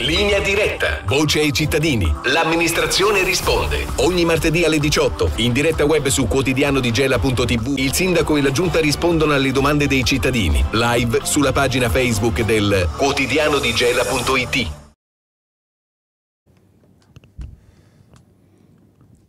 Linea diretta. Voce ai cittadini. L'amministrazione risponde. Ogni martedì alle 18, in diretta web su quotidiano di Gela.tv. il sindaco e la giunta rispondono alle domande dei cittadini. Live sulla pagina Facebook del quotidiano di Gela.it.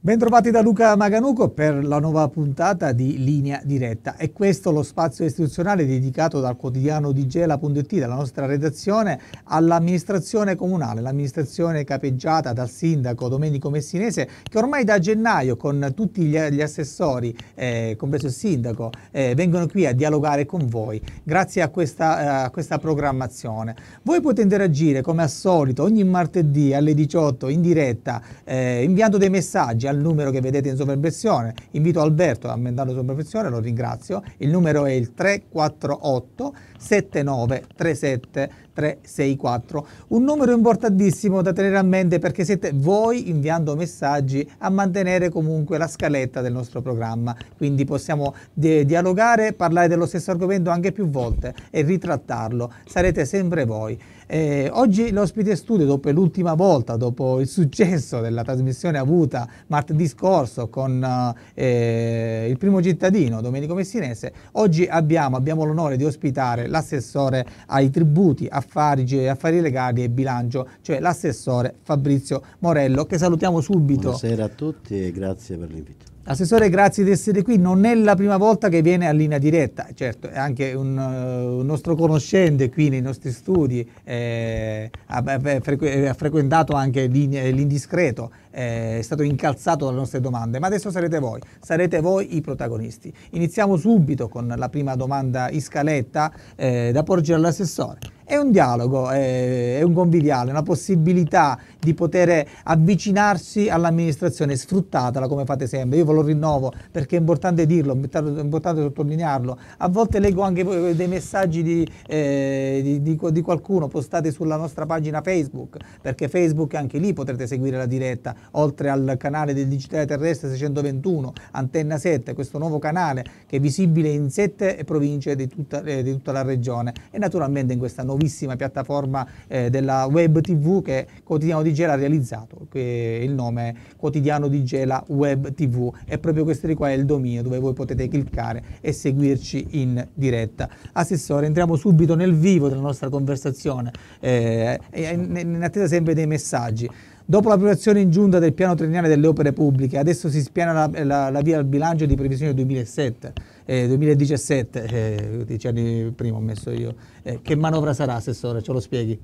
Bentrovati da Luca Maganuco per la nuova puntata di Linea Diretta. È questo lo spazio istituzionale dedicato dal quotidiano di Gela.it, dalla nostra redazione, all'amministrazione comunale, l'amministrazione capeggiata dal sindaco Domenico Messinese, che ormai da gennaio con tutti gli, assessori, eh, compreso il sindaco, eh, vengono qui a dialogare con voi, grazie a questa, eh, a questa programmazione. Voi potete interagire come al solito ogni martedì alle 18 in diretta, eh, inviando dei messaggi al numero che vedete in sovraimpressione. Invito Alberto a mandarlo in sovraimpressione, lo ringrazio. Il numero è il 348 7937 364. Un numero importantissimo da tenere a mente perché siete voi inviando messaggi a mantenere comunque la scaletta del nostro programma. Quindi possiamo di dialogare, parlare dello stesso argomento anche più volte e ritrattarlo. Sarete sempre voi. Eh, oggi l'ospite studio, dopo l'ultima volta, dopo il successo della trasmissione avuta martedì scorso con eh, il primo cittadino Domenico Messinese, oggi abbiamo, abbiamo l'onore di ospitare l'assessore ai tributi, affari, affari legali e bilancio, cioè l'assessore Fabrizio Morello, che salutiamo subito. Buonasera a tutti e grazie per l'invito. Assessore, grazie di essere qui. Non è la prima volta che viene a linea diretta, certo, è anche un, eh, un nostro conoscente qui nei nostri studi, eh, ha, eh, ha, frequentato anche l'indiscreto, eh, è stato incalzato dalle nostre domande, ma adesso sarete voi, sarete voi i protagonisti. Iniziamo subito con la prima domanda in scaletta eh, da porgere all'assessore. È un dialogo, è, eh, è un conviviale, una possibilità di poter avvicinarsi all'amministrazione, sfruttatela come fate sempre. Io ve lo rinnovo perché è importante dirlo, è importante sottolinearlo. A volte leggo anche dei messaggi di, eh, di, di, di qualcuno postati sulla nostra pagina Facebook, perché Facebook anche lì potrete seguire la diretta oltre al canale del digitale terrestre 621, Antenna 7, questo nuovo canale che è visibile in sette province di tutta, eh, di tutta la regione e naturalmente in questa nuovissima piattaforma eh, della web tv che Quotidiano di Gela ha realizzato, che il nome Quotidiano di Gela Web TV e proprio questo di qua è il dominio dove voi potete cliccare e seguirci in diretta. Assessore, entriamo subito nel vivo della nostra conversazione, eh, in, in attesa sempre dei messaggi. Dopo l'approvazione in giunta del piano triennale delle opere pubbliche, adesso si spiana la, la, la via al bilancio di previsione 2007, eh, 2017, eh, dieci anni prima ho messo io. Eh, che manovra sarà, Assessore? Ce lo spieghi?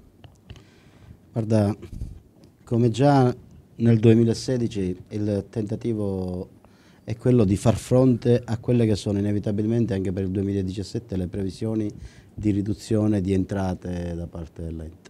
Guarda, come già nel 2016 il tentativo è quello di far fronte a quelle che sono inevitabilmente anche per il 2017 le previsioni di riduzione di entrate da parte dell'ente.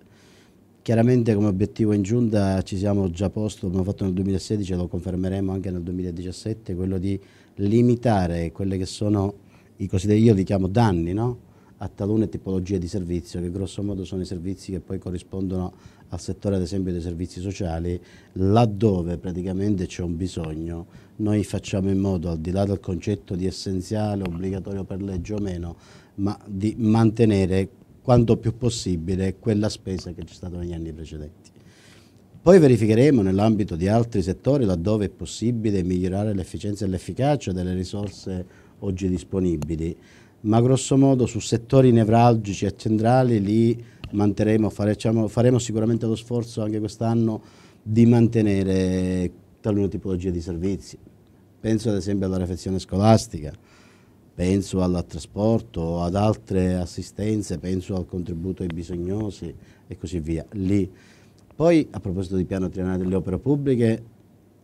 Chiaramente come obiettivo in giunta ci siamo già posto, abbiamo fatto nel 2016 e lo confermeremo anche nel 2017, quello di limitare quelli che sono i cosiddetti, io li chiamo danni, no? a talune tipologie di servizio, che grossomodo sono i servizi che poi corrispondono al settore ad esempio dei servizi sociali, laddove praticamente c'è un bisogno, noi facciamo in modo, al di là del concetto di essenziale, obbligatorio per legge o meno, ma di mantenere quanto più possibile quella spesa che c'è stata negli anni precedenti. Poi verificheremo nell'ambito di altri settori laddove è possibile migliorare l'efficienza e l'efficacia delle risorse oggi disponibili, ma grosso modo su settori nevralgici e centrali lì manterremo, faremo, diciamo, faremo sicuramente lo sforzo anche quest'anno di mantenere talune tipologie di servizi. Penso ad esempio alla refezione scolastica, penso al trasporto, ad altre assistenze, penso al contributo ai bisognosi e così via. Lì. Poi a proposito di piano triennale delle opere pubbliche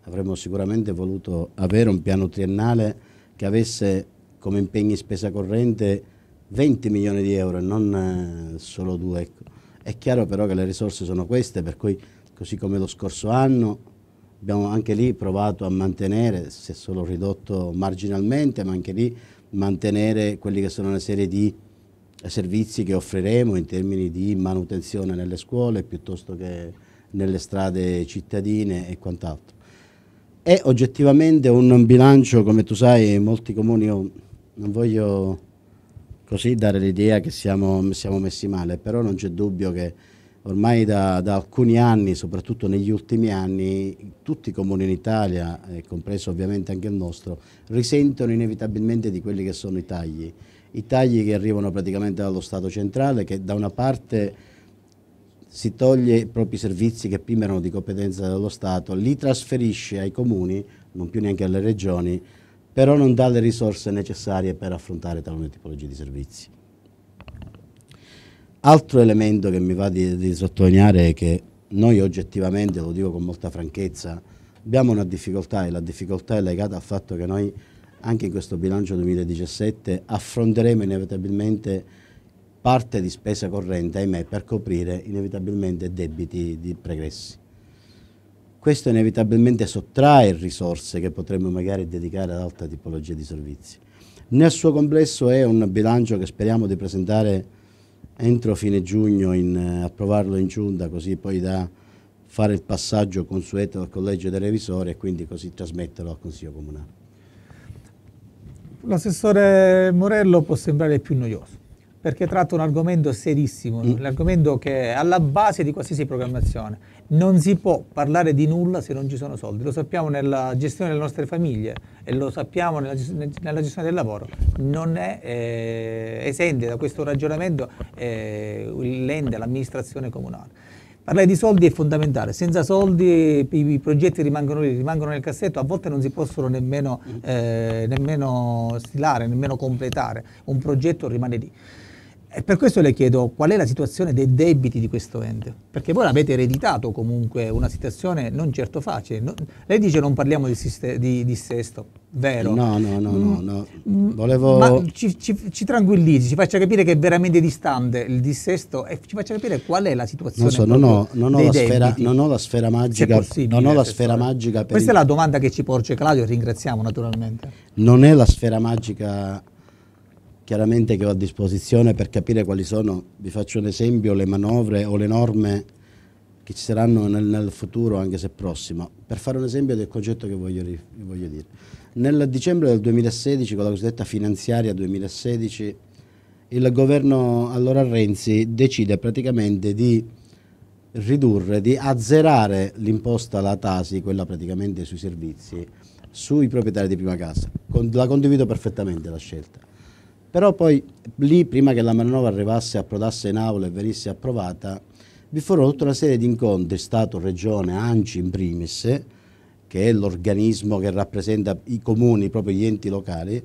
avremmo sicuramente voluto avere un piano triennale che avesse come impegni spesa corrente 20 milioni di euro e non eh, solo due. Ecco. È chiaro però che le risorse sono queste, per cui così come lo scorso anno abbiamo anche lì provato a mantenere, se solo ridotto marginalmente, ma anche lì mantenere quelli che sono una serie di servizi che offriremo in termini di manutenzione nelle scuole piuttosto che nelle strade cittadine e quant'altro. È oggettivamente un bilancio, come tu sai, in molti comuni io non voglio così dare l'idea che siamo, siamo messi male, però non c'è dubbio che ormai da, da, alcuni anni, soprattutto negli ultimi anni, tutti i comuni in Italia, compreso ovviamente anche il nostro, risentono inevitabilmente di quelli che sono i tagli. I tagli che arrivano praticamente dallo Stato centrale, che da una parte si toglie i propri servizi che prima erano di competenza dello Stato, li trasferisce ai comuni, non più neanche alle regioni, però non dà le risorse necessarie per affrontare talune tipologie di servizi. Altro elemento che mi va di, di sottolineare è che noi oggettivamente, lo dico con molta franchezza, abbiamo una difficoltà e la difficoltà è legata al fatto che noi anche in questo bilancio 2017 affronteremo inevitabilmente parte di spesa corrente, ahimè, per coprire inevitabilmente debiti di pregressi. Questo inevitabilmente sottrae risorse che potremmo magari dedicare ad altre tipologie di servizi. Nel suo complesso è un bilancio che speriamo di presentare entro fine giugno in, eh, approvarlo in giunta così poi da fare il passaggio consueto al collegio dei revisori e quindi così trasmetterlo al Consiglio Comunale. L'assessore Morello può sembrare più noioso perché tratta un argomento serissimo, mm. l'argomento che è alla base di qualsiasi programmazione. Non si può parlare di nulla se non ci sono soldi, lo sappiamo nella gestione delle nostre famiglie e lo sappiamo nella, nella gestione del lavoro. Non è eh, esente da questo ragionamento eh, l'ente, l'amministrazione comunale. Parlare di soldi è fondamentale, senza soldi i, i progetti rimangono lì, rimangono nel cassetto, a volte non si possono nemmeno, mm. eh, nemmeno stilare, nemmeno completare, un progetto rimane lì. E per questo le chiedo qual è la situazione dei debiti di questo ente, perché voi l'avete ereditato comunque una situazione non certo facile. No, lei dice non parliamo di, di dissesto, vero? No, no, no, mm, no, no. Mm, Volevo... Ma ci, ci, ci, tranquillizzi, ci faccia capire che è veramente distante il dissesto e ci faccia capire qual è la situazione. Non so, non ho, non ho, la, sfera, non ho la sfera magica. Non ho la sfera magica Questa il... è la domanda che ci porge Claudio, ringraziamo naturalmente. Non è la sfera magica chiaramente che ho a disposizione per capire quali sono, vi faccio un esempio, le manovre o le norme che ci saranno nel, nel futuro, anche se prossimo, per fare un esempio del concetto che voglio, voglio dire. Nel dicembre del 2016, con la cosiddetta finanziaria 2016, il governo allora Renzi decide praticamente di ridurre, di azzerare l'imposta, la Tasi, quella praticamente sui servizi, sui proprietari di prima casa. la condivido perfettamente la scelta però poi lì, prima che la manovra arrivasse, approdasse in aula e venisse approvata, vi furono tutta una serie di incontri, Stato, Regione, ANCI in primis, che è l'organismo che rappresenta i comuni, proprio gli enti locali,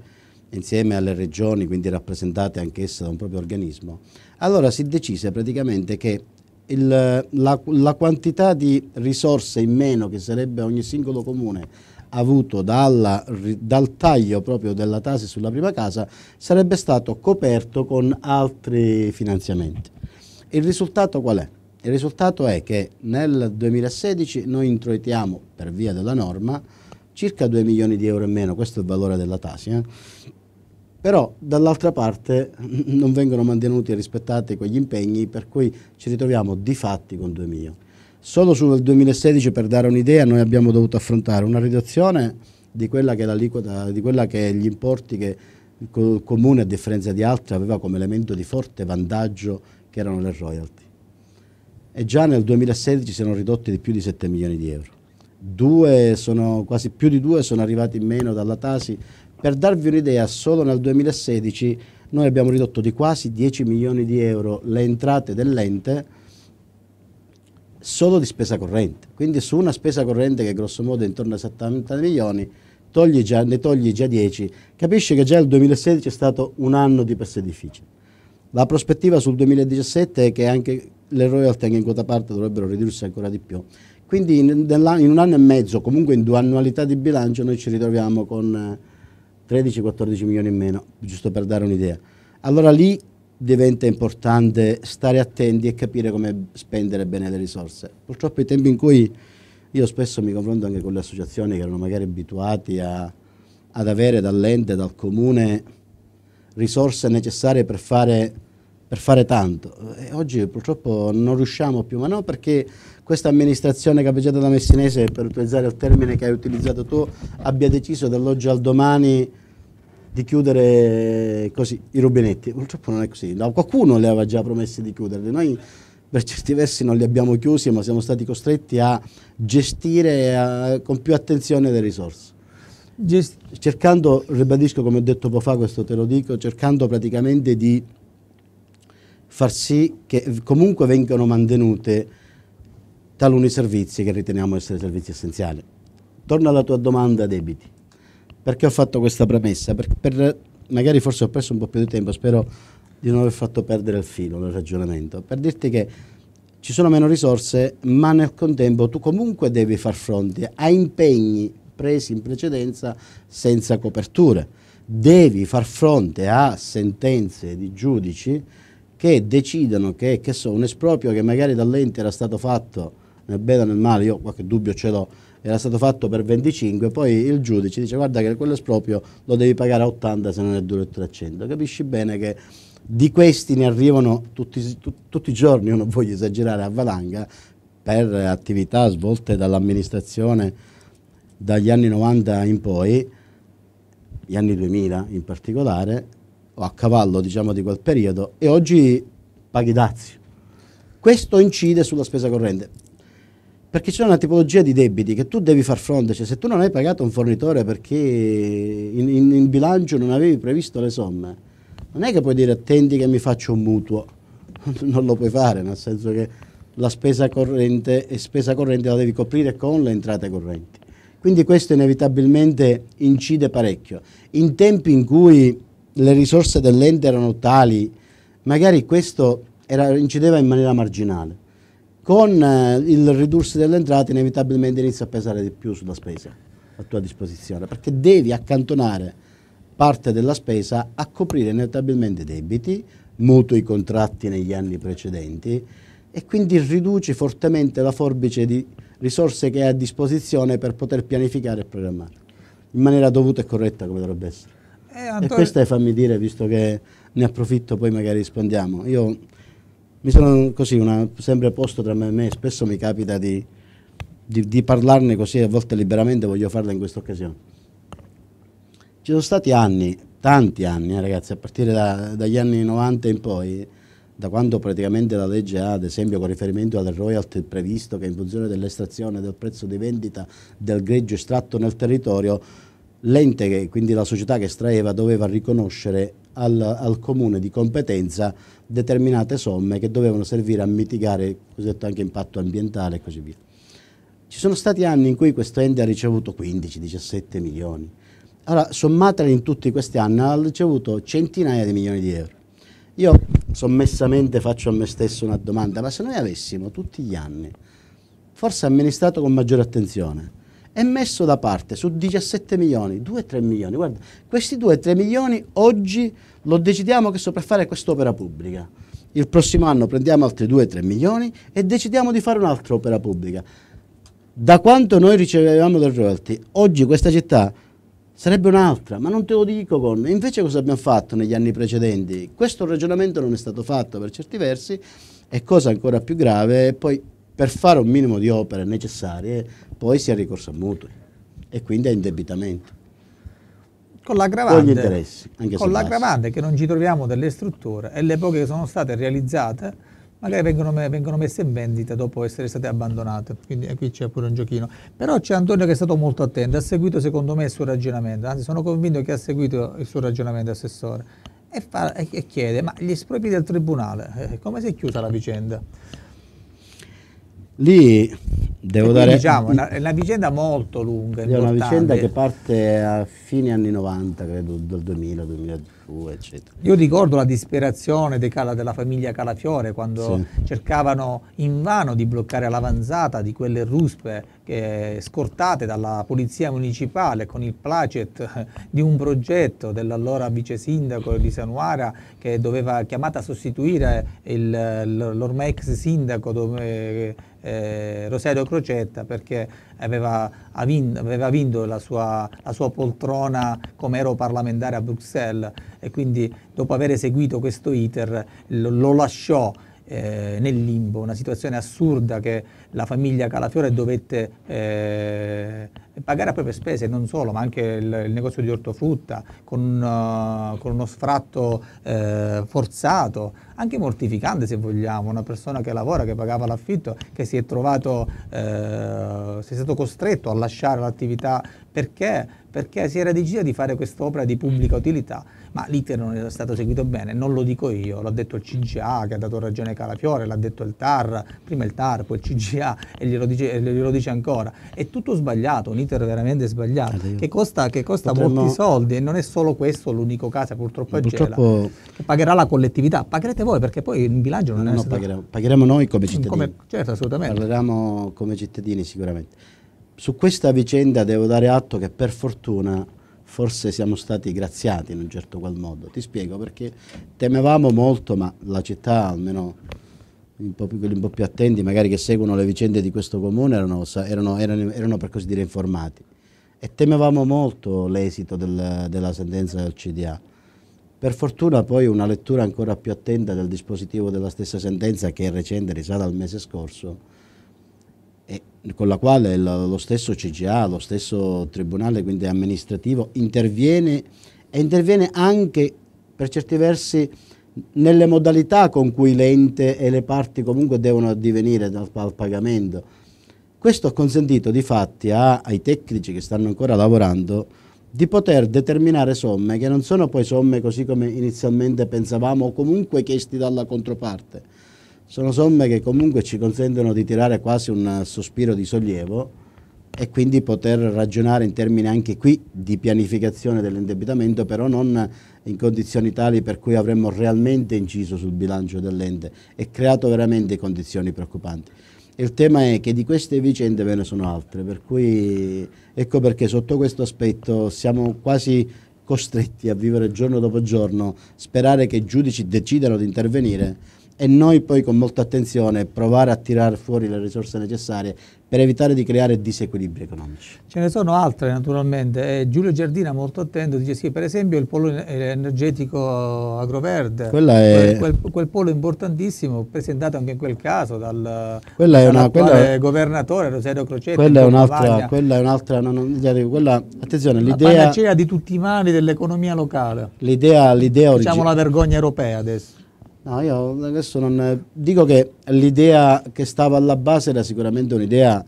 insieme alle regioni, quindi rappresentate anch'esse da un proprio organismo. Allora si decise praticamente che il, la, la quantità di risorse in meno che sarebbe ogni singolo comune avuto dalla, dal taglio proprio della tasi sulla prima casa sarebbe stato coperto con altri finanziamenti. Il risultato qual è? Il risultato è che nel 2016 noi introitiamo, per via della norma, circa 2 milioni di euro in meno, questo è il valore della tasi, eh? però dall'altra parte non vengono mantenuti e rispettati quegli impegni per cui ci ritroviamo di fatti con 2 milioni. Solo sul 2016, per dare un'idea, noi abbiamo dovuto affrontare una riduzione di quella che è l'aliquota, di quella che è gli importi che il Comune, a differenza di altri, aveva come elemento di forte vantaggio che erano le royalty. E già nel 2016 si sono ridotti di più di 7 milioni di euro. Due sono, quasi più di due sono arrivati in meno dalla Tasi. Per darvi un'idea, solo nel 2016 noi abbiamo ridotto di quasi 10 milioni di euro le entrate dell'ente solo di spesa corrente. Quindi su una spesa corrente che grossomodo è intorno ai 70 milioni, togli già, ne togli già 10, capisci che già il 2016 è stato un anno di per sé difficile. La prospettiva sul 2017 è che anche le royalty anche in quota parte dovrebbero ridursi ancora di più. Quindi in, in un anno e mezzo, comunque in due annualità di bilancio, noi ci ritroviamo con 13-14 eh, milioni in meno, giusto per dare un'idea. Allora lì diventa importante stare attenti e capire come spendere bene le risorse. Purtroppo i tempi in cui io spesso mi confronto anche con le associazioni che erano magari abituate ad avere dall'ente, dal comune, risorse necessarie per fare, per fare tanto. E oggi purtroppo non riusciamo più, ma no perché questa amministrazione capeggiata da Messinese, per utilizzare il termine che hai utilizzato tu, abbia deciso dall'oggi al domani di chiudere eh, così i rubinetti. Purtroppo non è così. Qualcuno le aveva già promesse di chiuderli. Noi per certi versi non li abbiamo chiusi, ma siamo stati costretti a gestire a, con più attenzione le risorse. Gest- cercando, ribadisco come ho detto poco fa, questo te lo dico, cercando praticamente di far sì che comunque vengano mantenute taluni servizi che riteniamo essere servizi essenziali. Torna alla tua domanda debiti. Perché ho fatto questa premessa? Per, per, magari forse ho perso un po' più di tempo, spero di non aver fatto perdere il filo nel ragionamento. Per dirti che ci sono meno risorse, ma nel contempo tu comunque devi far fronte a impegni presi in precedenza senza coperture. Devi far fronte a sentenze di giudici che decidono che, che so, un esproprio che magari dall'ente era stato fatto nel bene o nel male, io qualche dubbio ce l'ho, era stato fatto per 25, poi il giudice dice guarda che quello esproprio lo devi pagare a 80 se non è 300. Capisci bene che di questi ne arrivano tutti, tu, tutti i giorni, non voglio esagerare, a valanga per attività svolte dall'amministrazione dagli anni 90 in poi, gli anni 2000 in particolare, o a cavallo diciamo di quel periodo, e oggi paghi dazi. Questo incide sulla spesa corrente perché c'è una tipologia di debiti che tu devi far fronte, cioè se tu non hai pagato un fornitore perché in, in, in bilancio non avevi previsto le somme, non è che puoi dire attendi che mi faccio un mutuo, non lo puoi fare, nel senso che la spesa corrente e spesa corrente la devi coprire con le entrate correnti. Quindi questo inevitabilmente incide parecchio. In tempi in cui le risorse dell'ente erano tali, magari questo era, incideva in maniera marginale con eh, il ridursi delle entrate inevitabilmente inizia a pesare di più sulla spesa a tua disposizione, perché devi accantonare parte della spesa a coprire inevitabilmente debiti, mutui, contratti negli anni precedenti e quindi riduci fortemente la forbice di risorse che hai a disposizione per poter pianificare e programmare in maniera dovuta e corretta come dovrebbe essere. Eh, Antonio... E questo è fammi dire, visto che ne approfitto poi magari rispondiamo. Io mi sono così una, sempre posto tra me e me, spesso mi capita di, di, di parlarne così, a volte liberamente voglio farla in questa occasione. Ci sono stati anni, tanti anni eh, ragazzi, a partire da, dagli anni 90 in poi, da quando praticamente la legge ha, ad esempio con riferimento alle royalty, previsto che in funzione dell'estrazione del prezzo di vendita del greggio estratto nel territorio, l'ente, quindi la società che estraeva, doveva riconoscere al, al comune di competenza determinate somme che dovevano servire a mitigare il cosiddetto anche impatto ambientale e così via. Ci sono stati anni in cui questo ente ha ricevuto 15-17 milioni. Allora, sommateli in tutti questi anni, ha ricevuto centinaia di milioni di euro. Io sommessamente faccio a me stesso una domanda, ma se noi avessimo tutti gli anni, forse amministrato con maggiore attenzione, è messo da parte su 17 milioni, 2-3 milioni. Guarda, questi 2-3 milioni oggi lo decidiamo che so per fare quest'opera pubblica. Il prossimo anno prendiamo altri 2-3 milioni e decidiamo di fare un'altra opera pubblica. Da quanto noi ricevevamo del royalty, oggi questa città sarebbe un'altra, ma non te lo dico con... Invece cosa abbiamo fatto negli anni precedenti? Questo ragionamento non è stato fatto per certi versi e cosa ancora più grave, poi per fare un minimo di opere necessarie poi si ha ricorso a mutui e quindi a indebitamento. Con l'aggravante, con l'aggravante che non ci troviamo delle strutture e le poche che sono state realizzate magari vengono, vengono, messe in vendita dopo essere state abbandonate, quindi eh, qui c'è pure un giochino. Però c'è Antonio che è stato molto attento, ha seguito secondo me il suo ragionamento, anzi sono convinto che ha seguito il suo ragionamento assessore e, fa, e chiede, ma gli espropri del Tribunale, eh, come si è chiusa la vicenda? Lì devo dare... Diciamo, una, è una vicenda molto lunga. È una vicenda che parte a fine anni 90, credo, dal 2000, 2002, eccetera. Io ricordo la disperazione de Cala, della famiglia Calafiore quando sì. cercavano invano di bloccare l'avanzata di quelle ruspe scortate dalla Polizia Municipale con il placet di un progetto dell'allora vice sindaco di Sanuara che doveva chiamata a sostituire l'ormai ex sindaco dove, eh, Rosario Crocetta perché aveva, aveva vinto la sua, la sua, poltrona come ero parlamentare a Bruxelles e quindi dopo aver eseguito questo iter lo, lo lasciò eh, nel limbo, una situazione assurda che la famiglia Calafiore dovette eh, pagare a proprie spese, non solo, ma anche il, il negozio di ortofrutta, con, uh, con uno sfratto eh, forzato, anche mortificante se vogliamo, una persona che lavora, che pagava l'affitto, che si è trovato, eh, si è stato costretto a lasciare l'attività perché? perché si era deciso di fare quest'opera di pubblica utilità ma l'iter non è stato seguito bene, non lo dico io, l'ha detto il CGA che ha dato ragione a Calafiore, l'ha detto il TAR, prima il TAR, poi il CGA e glielo dice, glielo dice ancora, è tutto sbagliato, un iter veramente sbagliato, che costa, che costa potremmo... molti soldi e non è solo questo l'unico caso purtroppo è purtroppo... Gela, pagherà la collettività, pagherete voi perché poi il bilancio non no, è no, stato... pagheremo, pagheremo noi come cittadini, come, certo assolutamente. Parleremo come cittadini sicuramente. Su questa vicenda devo dare atto che per fortuna forse siamo stati graziati in un certo qual modo. Ti spiego perché temevamo molto, ma la città, almeno un po più, quelli un po' più attenti, magari che seguono le vicende di questo comune, erano, erano, erano, erano per così dire informati. E temevamo molto l'esito del, della sentenza del CDA. Per fortuna poi una lettura ancora più attenta del dispositivo della stessa sentenza, che è recente, risale al mese scorso, con la quale lo stesso CGA, lo stesso Tribunale quindi amministrativo interviene e interviene anche per certi versi nelle modalità con cui l'ente e le parti comunque devono addivenire al pagamento. Questo ha consentito di fatti a, ai tecnici che stanno ancora lavorando di poter determinare somme che non sono poi somme così come inizialmente pensavamo o comunque chiesti dalla controparte, sono somme che comunque ci consentono di tirare quasi un sospiro di sollievo e quindi poter ragionare in termini anche qui di pianificazione dell'indebitamento, però non in condizioni tali per cui avremmo realmente inciso sul bilancio dell'ente e creato veramente condizioni preoccupanti. Il tema è che di queste vicende ve ne sono altre, per cui ecco perché sotto questo aspetto siamo quasi costretti a vivere giorno dopo giorno, sperare che i giudici decidano di intervenire e noi poi con molta attenzione provare a tirare fuori le risorse necessarie per evitare di creare disequilibri economici. Ce ne sono altre naturalmente, eh, Giulio Giardina molto attento dice sì per esempio il polo eh, energetico agroverde, è... quel, quel, quel, polo importantissimo presentato anche in quel caso dal quella è una, quella governatore Rosario Crocetti. Quella è un'altra, quella è un'altra, quella, attenzione l'idea... La panacea di tutti i mali dell'economia locale. L'idea, l'idea originaria. Diciamo la vergogna europea adesso. No, io adesso non... Dico che l'idea che stava alla base era sicuramente un'idea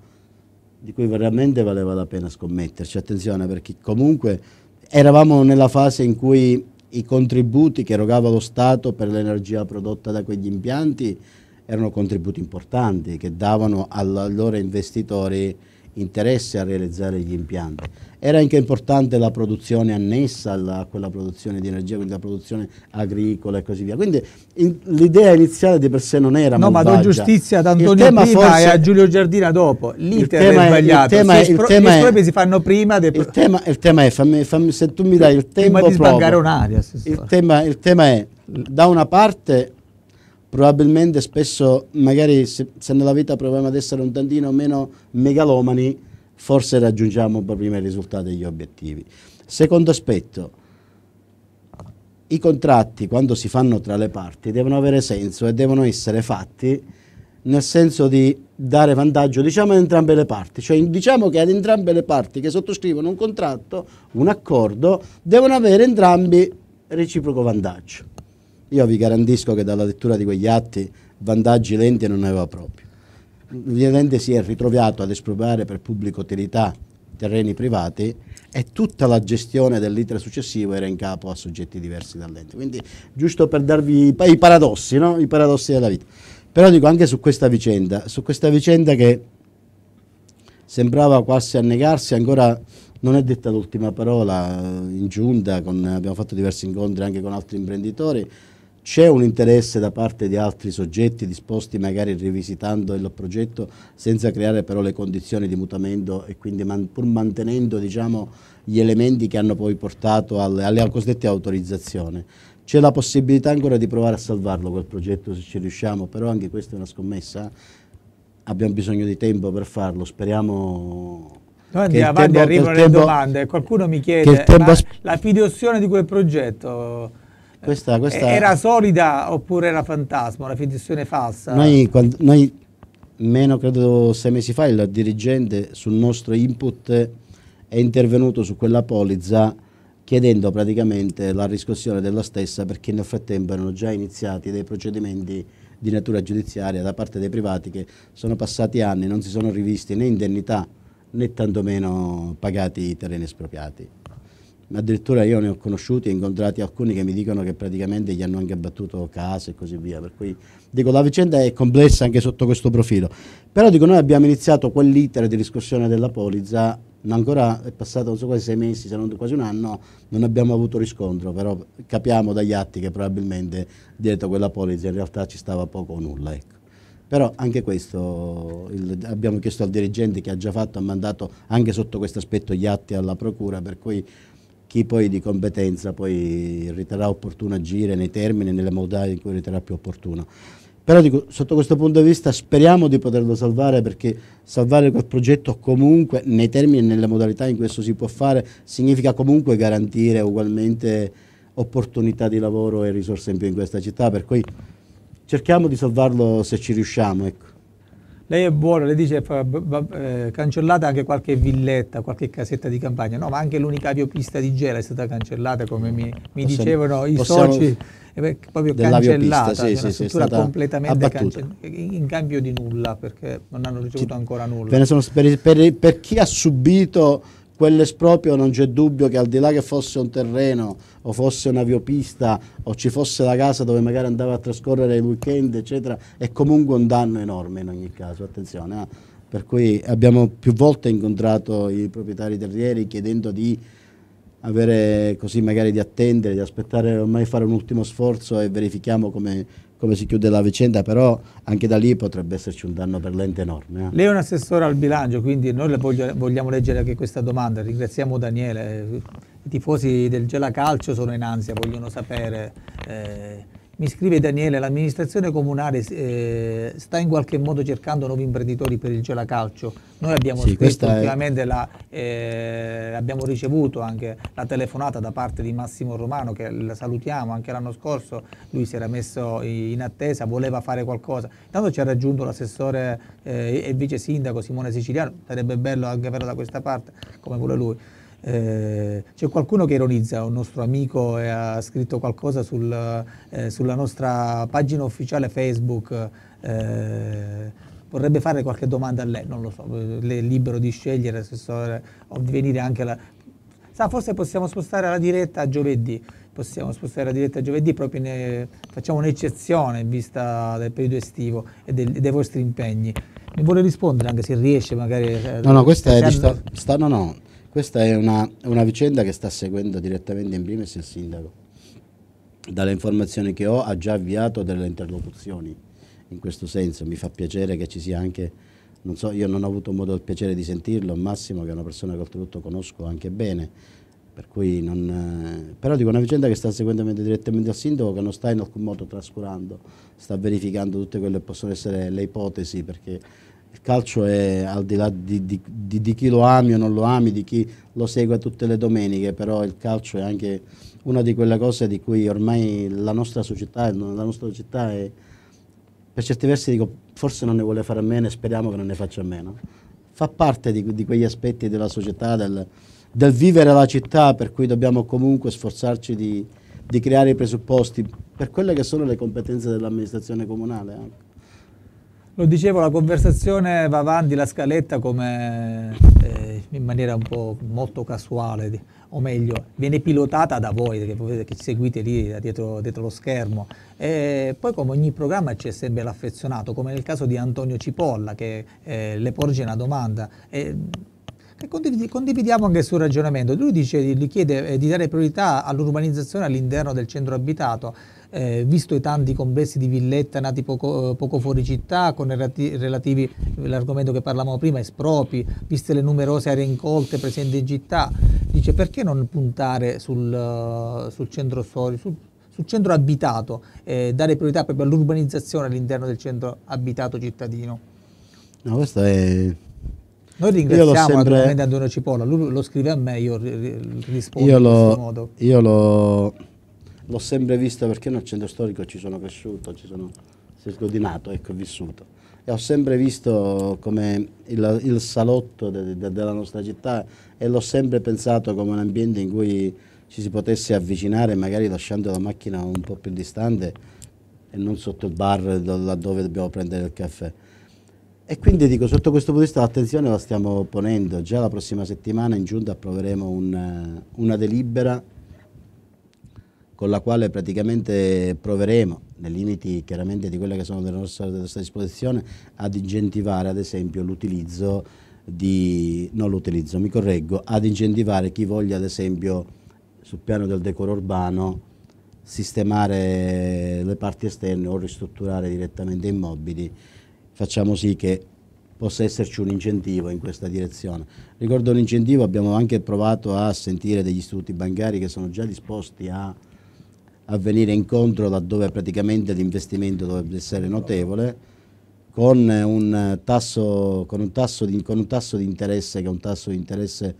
di cui veramente valeva la pena scommetterci. Attenzione perché comunque eravamo nella fase in cui i contributi che erogava lo Stato per l'energia prodotta da quegli impianti erano contributi importanti che davano ai loro investitori interesse a realizzare gli impianti. Era anche importante la produzione annessa a quella produzione di energia, quindi la produzione agricola e così via. Quindi in, l'idea iniziale di per sé non era no, malvagia. No, ma do giustizia ad Antonio prima forse, e a Giulio Giardina dopo. L'iter è sbagliato. Il tema, si fanno prima. Del... Il, tema, il tema è, fammi, fammi, se tu mi dai il tempo prima di sbancare un'aria. Il tema, il tema è, da una parte probabilmente spesso magari se, se, nella vita proviamo ad essere un tantino meno megalomani, forse raggiungiamo per prima i risultati e gli obiettivi. Secondo aspetto, i contratti quando si fanno tra le parti devono avere senso e devono essere fatti nel senso di dare vantaggio diciamo ad entrambe le parti, cioè diciamo che ad entrambe le parti che sottoscrivono un contratto, un accordo, devono avere entrambi reciproco vantaggio io vi garantisco che dalla lettura di quegli atti vantaggi Lente non ne aveva proprio. Lente si è ritrovato ad espropriare per pubblica utilità terreni privati e tutta la gestione dell'iter successivo era in capo a soggetti diversi dall'ente. Quindi giusto per darvi i paradossi, no? i paradossi della vita. Però dico anche su questa vicenda, su questa vicenda che sembrava quasi annegarsi, ancora non è detta l'ultima parola eh, in giunta, con, abbiamo fatto diversi incontri anche con altri imprenditori, c'è un interesse da parte di altri soggetti disposti magari rivisitando il progetto senza creare però le condizioni di mutamento e quindi man pur mantenendo diciamo, gli elementi che hanno poi portato alle, alle cosiddette autorizzazioni. C'è la possibilità ancora di provare a salvarlo quel progetto se ci riusciamo, però anche questa è una scommessa, abbiamo bisogno di tempo per farlo, speriamo noi andiamo avanti, tempo, arrivano le tempo, domande. Qualcuno mi chiede tempo, la, la fiduzione di quel progetto questa, questa... Era solida oppure era fantasma, una finzione falsa? Noi, quando, noi, meno credo sei mesi fa, il dirigente sul nostro input è intervenuto su quella polizza chiedendo praticamente la riscossione della stessa perché nel frattempo erano già iniziati dei procedimenti di natura giudiziaria da parte dei privati che sono passati anni, non si sono rivisti né indennità né tantomeno pagati i terreni espropriati addirittura io ne ho conosciuti e incontrati alcuni che mi dicono che praticamente gli hanno anche abbattuto case e così via, per cui dico la vicenda è complessa anche sotto questo profilo, però dico noi abbiamo iniziato quell'itere di discussione della polizza, ancora è passato so, quasi sei mesi, se non quasi un anno, non abbiamo avuto riscontro, però capiamo dagli atti che probabilmente dietro quella polizza in realtà ci stava poco o nulla. Ecco però anche questo il, abbiamo chiesto al dirigente che ha già fatto, ha mandato anche sotto questo aspetto gli atti alla procura, per cui chi poi di competenza poi riterrà opportuno agire nei termini, nelle modalità in cui riterrà più opportuno. Però dico, sotto questo punto di vista speriamo di poterlo salvare perché salvare quel progetto comunque nei termini e nelle modalità in cui esso si può fare significa comunque garantire ugualmente opportunità di lavoro e risorse in più in questa città, per cui cerchiamo di salvarlo se ci riusciamo. Ecco lei è buona, le dice fa, va, eh, cancellata anche qualche villetta, qualche casetta di campagna, no, ma anche l'unica aviopista di Gela è stata cancellata, come mi, mi possiamo, dicevano i soci, eh, proprio cancellata, sì, cioè sì, una sì, struttura completamente cancellata, in cambio di nulla, perché non hanno ricevuto ancora nulla. Sono, per, per, per chi ha subito quell'esproprio non c'è dubbio che al di là che fosse un terreno o fosse una viopista o ci fosse la casa dove magari andava a trascorrere il weekend, eccetera, è comunque un danno enorme in ogni caso, attenzione. Eh? Per cui abbiamo più volte incontrato i proprietari terrieri chiedendo di avere così magari di attendere, di aspettare ormai fare un ultimo sforzo e verifichiamo come, come si chiude la vicenda, però anche da lì potrebbe esserci un danno per l'ente enorme. Eh. Lei è un assessore al bilancio, quindi noi voglio, vogliamo leggere anche questa domanda, ringraziamo Daniele. Eh, i tifosi del Gelacalcio sono in ansia, vogliono sapere. Eh, mi scrive Daniele, l'amministrazione comunale eh, sta in qualche modo cercando nuovi imprenditori per il Gelacalcio. Noi abbiamo sì, scritto, ultimamente è... la, eh, abbiamo ricevuto anche la telefonata da parte di Massimo Romano, che la salutiamo anche l'anno scorso, lui si era messo in attesa, voleva fare qualcosa. Intanto ci ha raggiunto l'assessore eh, e vice sindaco Simone Siciliano, sarebbe bello anche averlo da questa parte, come vuole lui. Eh, c'è qualcuno che ironizza, un nostro amico e eh, ha scritto qualcosa sul, eh, sulla nostra pagina ufficiale Facebook. Eh, vorrebbe fare qualche domanda a lei, non lo so, lei è libero di scegliere se o di eh, venire anche la... Sa, forse possiamo spostare la diretta a giovedì, possiamo spostare la diretta a giovedì, proprio ne... facciamo un'eccezione in vista del periodo estivo e del, dei vostri impegni. Mi vuole rispondere anche se riesce magari... No, no, questa è... Sta, sta, no, no, questa è una, una vicenda che sta seguendo direttamente in primis il sindaco. Dalle informazioni che ho ha già avviato delle interlocuzioni in questo senso. Mi fa piacere che ci sia anche, non so, io non ho avuto modo il piacere di sentirlo, Massimo che è una persona che oltretutto conosco anche bene, per cui non, eh, però dico una vicenda che sta seguendo direttamente al sindaco che non sta in alcun modo trascurando, sta verificando tutte quelle che possono essere le ipotesi perché il calcio è al di là di, di, di, di chi lo ami o non lo ami, di chi lo segue tutte le domeniche, però il calcio è anche una di quelle cose di cui ormai la nostra società, la nostra società è, per certi versi dico, forse non ne vuole fare a meno e speriamo che non ne faccia a meno. Fa parte di, di quegli aspetti della società, del, del, vivere la città, per cui dobbiamo comunque sforzarci di, di, creare i presupposti per quelle che sono le competenze dell'amministrazione comunale. Lo dicevo, la conversazione va avanti, la scaletta come eh, in maniera un po' molto casuale, o meglio, viene pilotata da voi, che, che ci seguite lì dietro, dietro, lo schermo. E poi come ogni programma c'è sempre l'affezionato, come nel caso di Antonio Cipolla che eh, le porge una domanda. E, condividiamo anche sul ragionamento. Lui dice, gli chiede eh, di dare priorità all'urbanizzazione all'interno del centro abitato eh, visto i tanti complessi di villetta nati poco, poco fuori città, con i relativi, l'argomento che parlavamo prima, espropri, viste le numerose aree incolte presenti in città, dice perché non puntare sul, sul centro storico, sul, sul centro abitato, eh, dare priorità proprio all'urbanizzazione all'interno del centro abitato cittadino. No, questo è... Noi ringraziamo naturalmente sempre... Antonio Cipolla, lui lo scrive a me, io rispondo io lo, in questo modo. Io l'ho l'ho sempre vista perché nel centro storico ci sono cresciuto, ci sono si è scodinato, ecco, vissuto. E ho sempre visto come il, il salotto de, de, della nostra città e l'ho sempre pensato come un ambiente in cui ci si potesse avvicinare, magari lasciando la macchina un po' più distante e non sotto il bar laddove dobbiamo prendere il caffè. E quindi dico, sotto questo punto di vista l'attenzione la stiamo ponendo, già la prossima settimana in giunta approveremo un, una delibera con la quale praticamente proveremo, nei limiti chiaramente di quelle che sono delle nostre, della nostra disposizione, ad incentivare ad esempio l'utilizzo di, non l'utilizzo, mi correggo, ad incentivare chi voglia ad esempio sul piano del decoro urbano sistemare le parti esterne o ristrutturare direttamente immobili, facciamo sì che possa esserci un incentivo in questa direzione. Ricordo l'incentivo, abbiamo anche provato a sentire degli istituti bancari che sono già disposti a a venire incontro laddove praticamente l'investimento dovrebbe essere notevole con un, tasso, con, un tasso di, con un tasso di interesse che è un tasso di interesse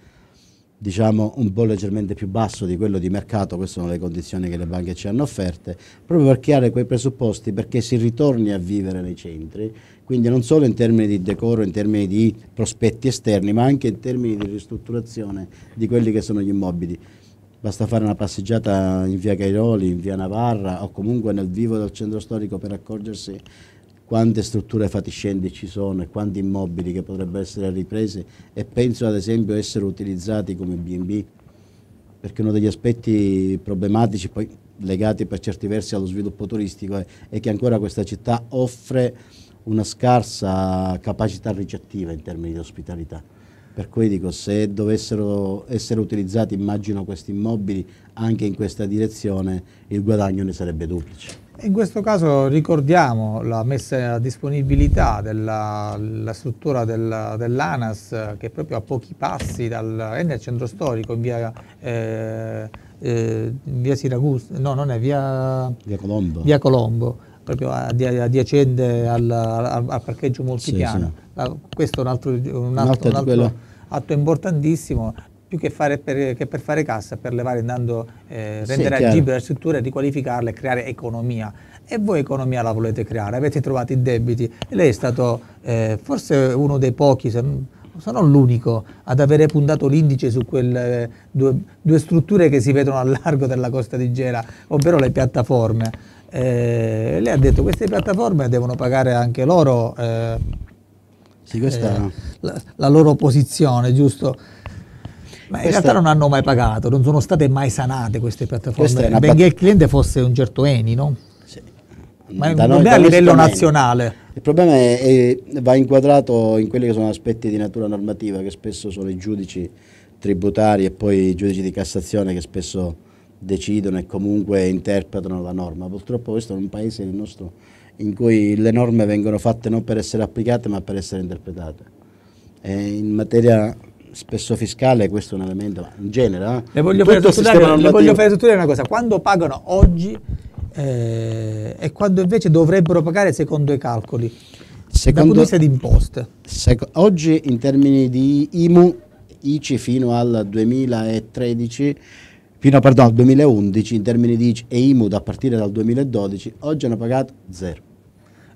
diciamo un po' leggermente più basso di quello di mercato, queste sono le condizioni che le banche ci hanno offerte, proprio per creare quei presupposti perché si ritorni a vivere nei centri, quindi non solo in termini di decoro, in termini di prospetti esterni, ma anche in termini di ristrutturazione di quelli che sono gli immobili. Basta fare una passeggiata in via Cairoli, in via Navarra o comunque nel vivo del centro storico per accorgersi quante strutture fatiscenti ci sono e quanti immobili che potrebbero essere ripresi e penso ad esempio essere utilizzati come B&B perché uno degli aspetti problematici poi legati per certi versi allo sviluppo turistico è, è che ancora questa città offre una scarsa capacità ricettiva in termini di ospitalità. Per cui dico, se dovessero essere utilizzati, immagino, questi immobili anche in questa direzione, il guadagno ne sarebbe duplice. In questo caso ricordiamo la messa a disponibilità della struttura del, dell'ANAS che è proprio a pochi passi dal, è nel centro storico, in via, eh, eh, via Siracusa, no non è, via, via Colombo, via Colombo proprio adiacente al, al, al parcheggio multipiano. Sì, sì. Ah, questo è un altro, un altro, un altro, un altro atto importantissimo più che, fare per, che per fare cassa, per levare andando, eh, rendere sì, agibile la struttura, riqualificarla e creare economia. E voi economia la volete creare, avete trovato i debiti. lei è stato eh, forse uno dei pochi, se non, se non l'unico, ad avere puntato l'indice su quelle eh, due, due strutture che si vedono al largo della costa di Gela, ovvero le piattaforme. Eh, lei ha detto che queste piattaforme devono pagare anche loro eh, sì, questa... eh, la, la, loro posizione, giusto? Ma in questa... realtà non hanno mai pagato, non sono state mai sanate queste piattaforme, benché il cliente fosse un certo Eni, no? Ma da non noi, è a livello nazionale. Il problema è, è, va inquadrato in quelli che sono aspetti di natura normativa che spesso sono i giudici tributari e poi i giudici di Cassazione che spesso decidono e comunque interpretano la norma. Purtroppo questo è un paese, il nostro, in cui le norme vengono fatte non per essere applicate ma per essere interpretate. E in materia spesso fiscale questo è un elemento, ma in genere... Eh, le voglio fare sottolineare una cosa, quando pagano oggi eh, e quando invece dovrebbero pagare secondo i calcoli, secondo, dal punto di imposte? Sec- oggi in termini di IMU, ICI fino al 2013 fino al 2011 in termini di ICI e IMU a partire dal 2012, oggi hanno pagato zero.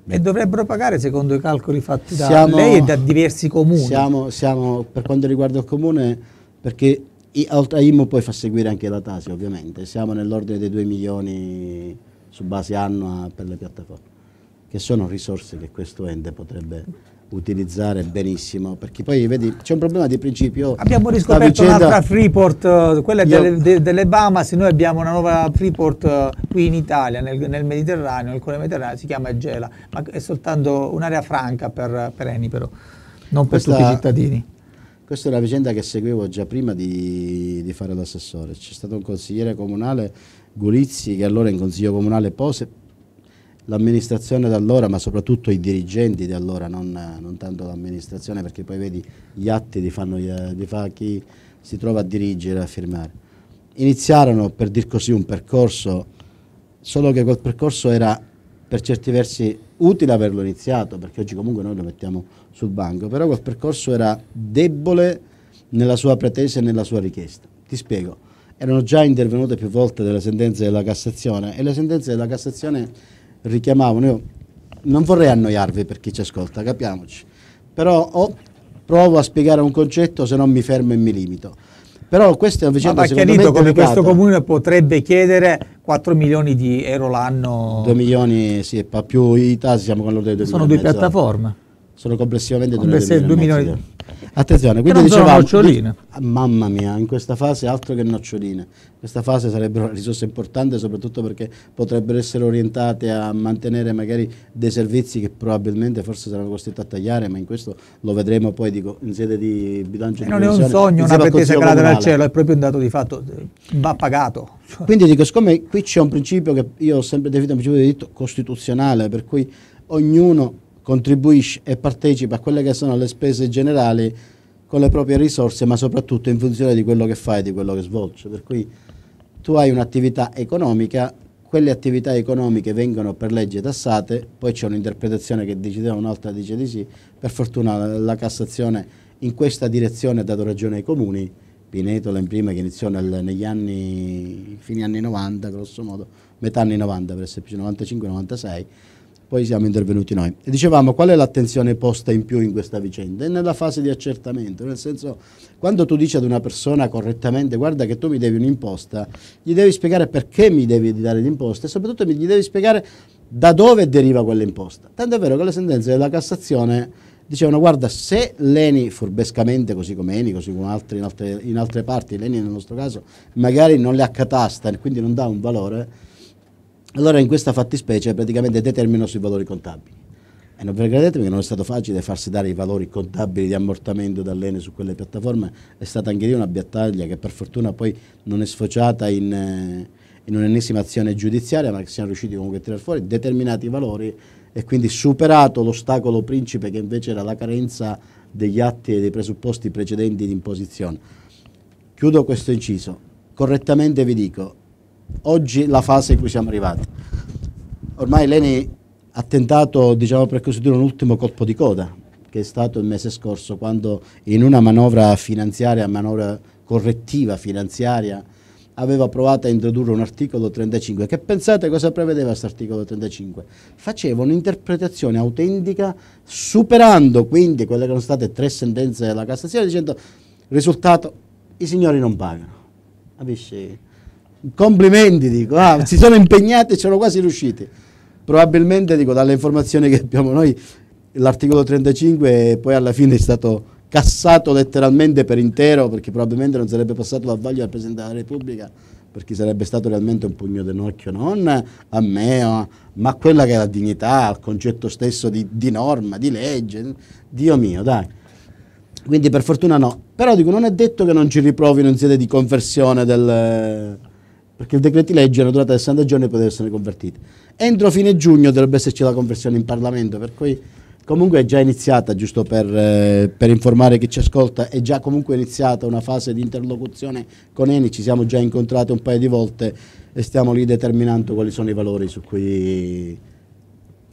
E dovrebbero pagare secondo i calcoli fatti da siamo, lei e da diversi comuni. Siamo, siamo, per quanto riguarda il comune, perché oltre a IMU poi fa seguire anche la TASI ovviamente, siamo nell'ordine dei 2 milioni su base annua per le piattaforme, che sono risorse che questo ente potrebbe utilizzare benissimo perché poi vedi c'è un problema di principio abbiamo riscoperto vicenda... un'altra Freeport eh, quella Io... delle, de, delle Bahamas noi abbiamo una nuova Freeport eh, qui in Italia nel, nel Mediterraneo nel cuore Mediterraneo si chiama Gela ma è soltanto un'area franca per, per Eni però non per questa, tutti i cittadini questa è una vicenda che seguivo già prima di, di fare l'assessore c'è stato un consigliere comunale Gulizzi che allora in consiglio comunale pose l'amministrazione d'allora ma soprattutto i dirigenti di allora, non, non tanto l'amministrazione, perché poi vedi gli atti li, fanno, li fa chi si trova a dirigere, a firmare. Iniziarono, per dir così, un percorso, solo che quel percorso era per certi versi utile averlo iniziato, perché oggi comunque noi lo mettiamo sul banco, però quel percorso era debole nella sua pretesa e nella sua richiesta. Ti spiego, erano già intervenute più volte delle sentenze della Cassazione e le sentenze della Cassazione richiamavano. Io non vorrei annoiarvi per chi ci ascolta, capiamoci, però o provo a spiegare un concetto, se no mi fermo e mi limito. Però questa è una vicenda Ma chiarito come delicata. questo comune potrebbe chiedere 4 milioni di euro l'anno. 2 milioni, sì, più i tasi siamo con l'ordine di 2 Sono due piattaforme. Sono complessivamente 2 milioni. 2 milioni. Attenzione, quindi dicevamo... noccioline. Mamma mia, in questa fase altro che noccioline. In questa fase sarebbero risorse importanti soprattutto perché potrebbero essere orientate a mantenere magari dei servizi che probabilmente forse saranno costretti a tagliare, ma in questo lo vedremo poi dico, in sede di bilancio e di Non è un sogno, una pretesa calata dal cielo, è proprio un dato di fatto, va pagato. Quindi dico, siccome qui c'è un principio che io ho sempre definito un principio di diritto costituzionale, per cui ognuno contribuisce e partecipa a quelle che sono le spese generali con le proprie risorse, ma soprattutto in funzione di quello che fai e di quello che svolge. Per cui tu hai un'attività economica, quelle attività economiche vengono per legge tassate, poi c'è un'interpretazione che dice un'altra dice di sì, per fortuna la, la Cassazione in questa direzione ha dato ragione ai comuni, Pinetola in prima che iniziò nel, negli anni, fine anni 90 grosso modo, metà anni 90 per esempio, 95-96, cioè poi siamo intervenuti noi. E dicevamo qual è l'attenzione posta in più in questa vicenda? È nella fase di accertamento, nel senso quando tu dici ad una persona correttamente guarda che tu mi devi un'imposta, gli devi spiegare perché mi devi dare l'imposta e soprattutto gli devi spiegare da dove deriva quell'imposta. Tanto è vero che le sentenze della Cassazione dicevano guarda se l'ENI furbescamente così come ENI, così come altri, in, altre, in altre parti, l'ENI nel nostro caso magari non le accatasta e quindi non dà un valore, allora in questa fattispecie praticamente determino sui valori contabili. E non credetemi che non è stato facile farsi dare i valori contabili di ammortamento dall'ENE su quelle piattaforme, è stata anche lì una battaglia che per fortuna poi non è sfociata in, eh, in un'ennesima azione giudiziaria, ma che siamo riusciti comunque a tirare fuori determinati valori e quindi superato l'ostacolo principe che invece era la carenza degli atti e dei presupposti precedenti di imposizione. Chiudo questo inciso. Correttamente vi dico, oggi la fase in cui siamo arrivati. Ormai Leni ha tentato, diciamo per così dire, un ultimo colpo di coda, che è stato il mese scorso, quando in una manovra finanziaria, manovra correttiva finanziaria, aveva provato a introdurre un articolo 35 che pensate cosa prevedeva questo articolo 35 faceva un'interpretazione autentica superando quindi quelle che erano state tre sentenze della Cassazione dicendo risultato i signori non pagano capisci? complimenti dico, ah, si sono impegnati e sono quasi riusciti. Probabilmente dico, dalle informazioni che abbiamo noi, l'articolo 35 poi alla fine è stato cassato letteralmente per intero perché probabilmente non sarebbe passato la l'avaglio al Presidente della Repubblica perché sarebbe stato realmente un pugno d'enocchio non a me, ma a quella che è la dignità, al concetto stesso di, di norma, di legge. Dio mio, dai. Quindi per fortuna no. Però dico, non è detto che non ci riprovino in sede di conversione del perché i decreti legge hanno durata 60 giorni e poi devono essere convertiti. Entro fine giugno dovrebbe esserci la conversione in Parlamento, per cui comunque è già iniziata, giusto per, eh, per, informare chi ci ascolta, è già comunque iniziata una fase di interlocuzione con Eni, ci siamo già incontrati un paio di volte e stiamo lì determinando quali sono i valori su cui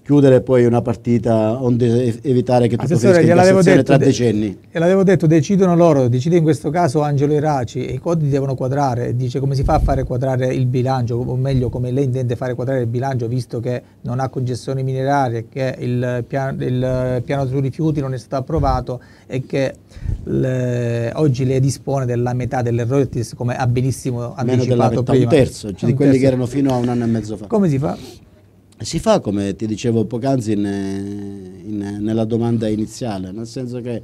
chiudere poi una partita onde evitare che tu Assessore, gliel'avevo detto, tra decenni. Gliel'avevo detto, decidono loro, decide in questo caso Angelo Iraci e i codi devono quadrare, dice come si fa a fare quadrare il bilancio, o meglio come lei intende fare quadrare il bilancio visto che non ha congestioni minerarie, che il piano, il piano sui rifiuti non è stato approvato e che le, oggi lei dispone della metà delle royalties come ha benissimo anticipato Meno della metà, prima. un terzo, di cioè quelli che erano fino a un anno e mezzo fa. Come si fa? si fa come ti dicevo poc'anzi in, in, nella domanda iniziale, nel senso che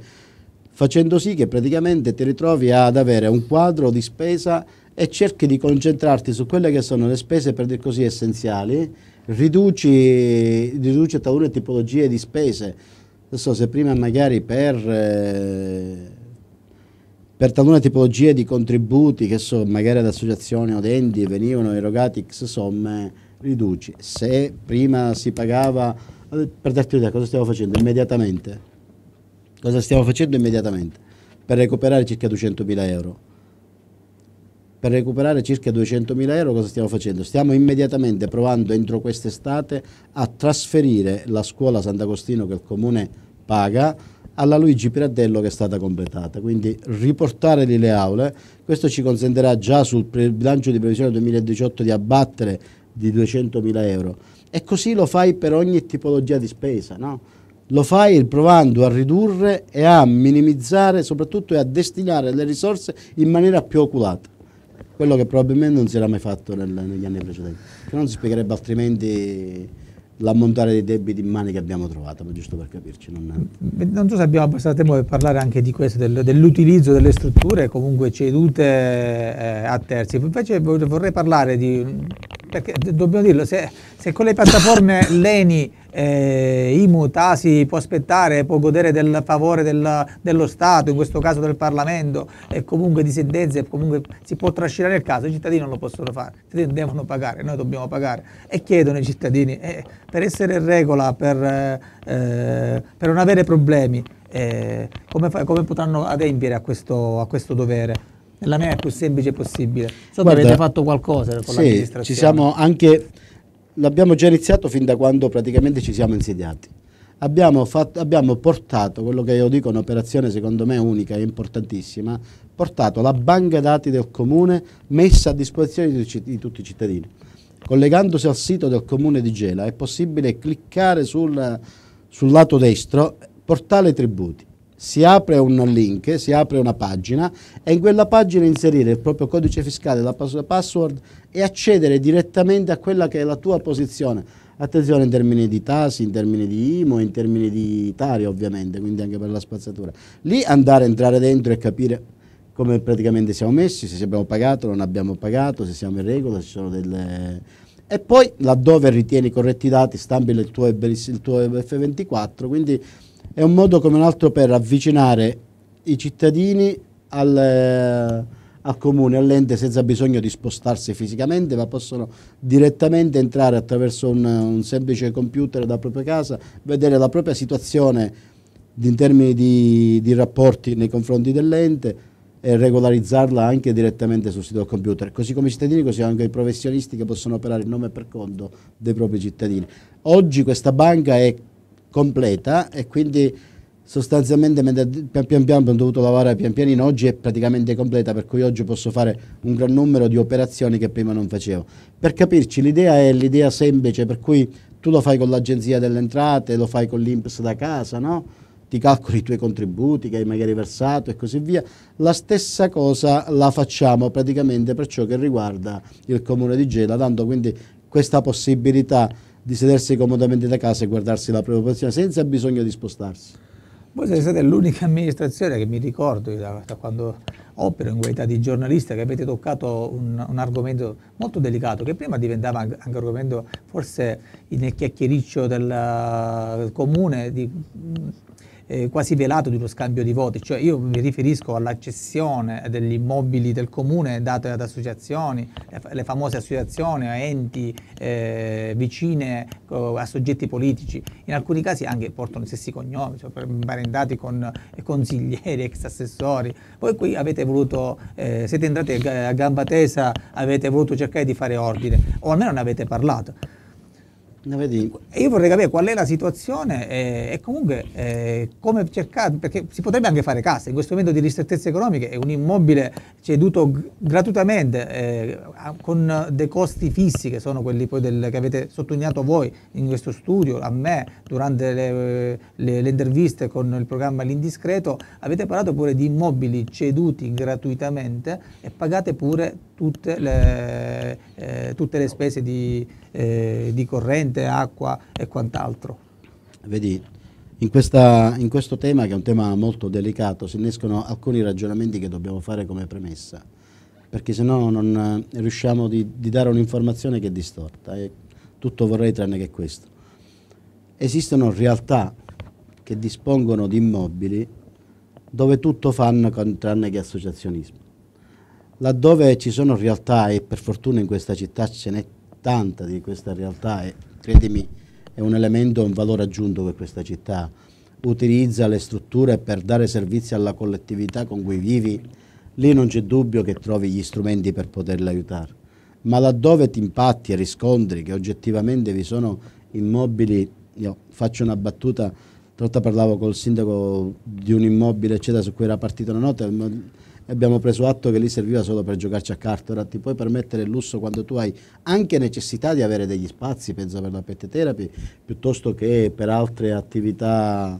facendo sì che praticamente ti ritrovi ad avere un quadro di spesa e cerchi di concentrarti su quelle che sono le spese per dir così essenziali, riduci, riduci talune tipologie di spese. Non so se prima magari per, eh, per talune tipologie di contributi, che so, magari ad associazioni o ad enti venivano erogati X somme, riduci. Se prima si pagava, eh, per darti un'idea, cosa stiamo facendo immediatamente? Cosa stiamo facendo immediatamente? Per recuperare circa 200.000 euro. Per recuperare circa 200.000 euro cosa stiamo facendo? Stiamo immediatamente provando entro quest'estate a trasferire la scuola Sant'Agostino che il comune paga alla Luigi Pirattello che è stata completata. Quindi riportare lì le aule, questo ci consentirà già sul bilancio di previsione 2018 di abbattere di 200.000 euro. E così lo fai per ogni tipologia di spesa, no? Lo fai provando a ridurre e a minimizzare, soprattutto e a destinare le risorse in maniera più oculata. Quello che probabilmente non si era mai fatto nel, negli anni precedenti, che non si spiegherebbe altrimenti l'ammontare dei debiti in mani che abbiamo trovato, giusto per capirci. Non, non so se abbiamo abbastanza tempo per parlare anche di questo, del, dell'utilizzo delle strutture comunque cedute eh, a terzi. Invece vorrei parlare di perché dobbiamo dirlo, se, se con le piattaforme Leni eh, IMU, Tasi può aspettare, può godere del favore del, dello Stato, in questo caso del Parlamento, e comunque di sentenze, comunque si può trascinare il caso, i cittadini non lo possono fare, i cittadini devono pagare, noi dobbiamo pagare e chiedono ai cittadini, eh, per essere in regola, per, eh, per non avere problemi, eh, come, fa, come, potranno adempiere a questo, a questo dovere? La eh, mia è più semplice possibile. So Guarda, che avete fatto qualcosa con sì, l'amministrazione. Ci siamo anche, l'abbiamo già iniziato fin da quando praticamente ci siamo insediati. Abbiamo, fatto, abbiamo, portato, quello che io dico un'operazione secondo me unica e importantissima, portato la banca dati del comune messa a disposizione di, di tutti i cittadini. Collegandosi al sito del comune di Gela è possibile cliccare sul, sul lato destro, portale tributi si apre un link, si apre una pagina e in quella pagina inserire il proprio codice fiscale, la password e accedere direttamente a quella che è la tua posizione. Attenzione in termini di tassi, in termini di IMO, in termini di tari ovviamente, quindi anche per la spazzatura. Lì andare, a entrare dentro e capire come praticamente siamo messi, se abbiamo pagato, non abbiamo pagato, se siamo in regola, se ci sono delle... E poi laddove ritieni corretti i dati, stampi il tuo, il tuo F24, quindi è un modo come un altro per avvicinare i cittadini al, eh, al comune, all'ente, senza bisogno di spostarsi fisicamente, ma possono direttamente entrare attraverso un, un semplice computer da propria casa, vedere la propria situazione in termini di, di rapporti nei confronti dell'ente e regolarizzarla anche direttamente sul sito del computer. Così come i cittadini, così anche i professionisti che possono operare in nome e per conto dei propri cittadini. Oggi questa banca è completa e quindi sostanzialmente pian piano abbiamo dovuto lavorare pian pianino, oggi è praticamente completa per cui oggi posso fare un gran numero di operazioni che prima non facevo. Per capirci l'idea è l'idea semplice per cui tu lo fai con l'agenzia delle entrate, lo fai con l'Inps da casa, no? ti calcoli i tuoi contributi che hai magari versato e così via. La stessa cosa la facciamo praticamente per ciò che riguarda il comune di Gela, dando quindi questa possibilità di sedersi comodamente da casa e guardarsi la preoccupazione senza bisogno di spostarsi. Voi è stata l'unica amministrazione che mi ricordo da, da, quando opero in qualità di giornalista che avete toccato un, un argomento molto delicato che prima diventava anche un argomento forse nel chiacchiericcio del comune di eh, quasi velato di uno scambio di voti, cioè io mi riferisco all'accessione degli immobili del comune date ad associazioni, le famose associazioni a enti eh, vicine eh, a soggetti politici, in alcuni casi anche portano i stessi cognomi, cioè parentati con eh, consiglieri, ex assessori, voi qui avete voluto, eh, siete entrati a gamba tesa, avete voluto cercare di fare ordine, o almeno ne avete parlato. Vedi. Io vorrei capire qual è la situazione e, eh, e comunque eh, come cercare, perché si potrebbe anche fare cassa in questo momento di ristrettezze economiche, è un immobile ceduto gratuitamente eh, con dei costi fissi che sono quelli poi del, che avete sottolineato voi in questo studio, a me, durante le, le, le interviste con il programma L'Indiscreto, avete parlato pure di immobili ceduti gratuitamente e pagate pure tutte le, eh, tutte le spese di, eh, di, corrente, acqua e quant'altro. Vedi, in, questa, in questo tema, che è un tema molto delicato, si innescono alcuni ragionamenti che dobbiamo fare come premessa, perché se no non eh, riusciamo di, di dare un'informazione che è distorta. E tutto vorrei tranne che questo. Esistono realtà che dispongono di immobili dove tutto fanno tranne che associazionismo laddove ci sono realtà e per fortuna in questa città ce n'è tanta di questa realtà e credimi è un elemento, un valore aggiunto che questa città utilizza le strutture per dare servizi alla collettività con cui vivi, lì non c'è dubbio che trovi gli strumenti per poterla aiutare. Ma laddove ti impatti e riscontri che oggettivamente vi sono immobili, io faccio una battuta, l'altra parlavo col sindaco di un immobile eccetera su cui era partita una nota, e abbiamo preso atto che lì serviva solo per giocarci a carte. Ora ti puoi permettere il lusso quando tu hai anche necessità di avere degli spazi, penso per la pet therapy, piuttosto che per altre attività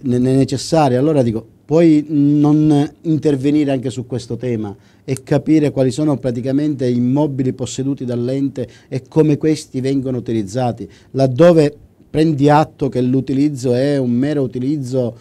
necessarie. Allora dico, puoi non intervenire anche su questo tema e capire quali sono praticamente i mobili posseduti dall'ente e come questi vengono utilizzati, laddove prendi atto che l'utilizzo è un mero utilizzo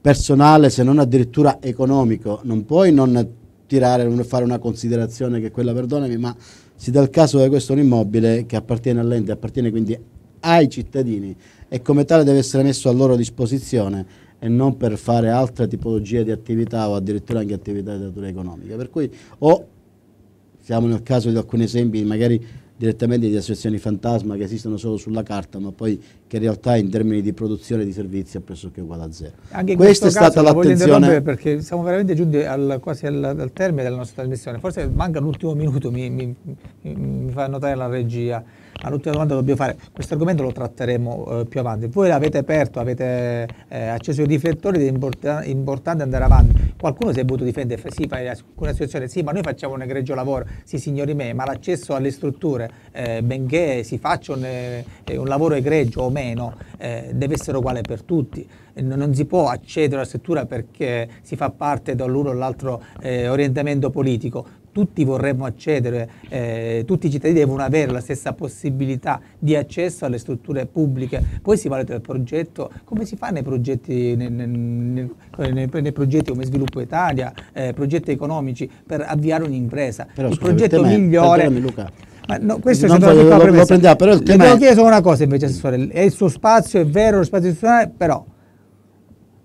personale se non addirittura economico, non puoi non tirare, non fare una considerazione che quella, perdonami, ma si dà il caso che questo è un immobile che appartiene all'ente, appartiene quindi ai cittadini e come tale deve essere messo a loro disposizione e non per fare altre tipologie di attività o addirittura anche attività di natura economica. Per cui o siamo nel caso di alcuni esempi magari direttamente di associazioni fantasma che esistono solo sulla carta, ma poi che in realtà in termini di produzione di servizi è pressoché uguale a zero. Anche Questa è stata l'attenzione. perché siamo veramente giunti al, quasi al, al, termine della nostra trasmissione, forse manca l'ultimo minuto, mi, mi, mi fa notare la regia all'ultima domanda dobbiamo fare, questo argomento lo tratteremo eh, più avanti. Voi l'avete aperto, avete eh, acceso i riflettori ed è import- importante andare avanti. Qualcuno si è voluto difendere, sì, fai alcune associazioni, sì, ma noi facciamo un egregio lavoro, sì signori miei, ma l'accesso alle strutture, eh, benché si faccia un, eh, un, lavoro egregio o meno, eh, deve essere uguale per tutti. Non, non si può accedere alla struttura perché si fa parte dall'uno o l'altro eh, orientamento politico tutti vorremmo accedere, eh, tutti i cittadini devono avere la stessa possibilità di accesso alle strutture pubbliche, poi si valuta il progetto, come si fa nei progetti, nei, nei, nei, nei progetti come Sviluppo Italia, eh, progetti economici per avviare un'impresa. il scusami, progetto il migliore... Ma no, questo non è stato lo, lo, lo prendiamo, però il tema... Devo chiedere solo una cosa invece, Assessore, è il suo spazio, è vero, lo spazio istituzionale, però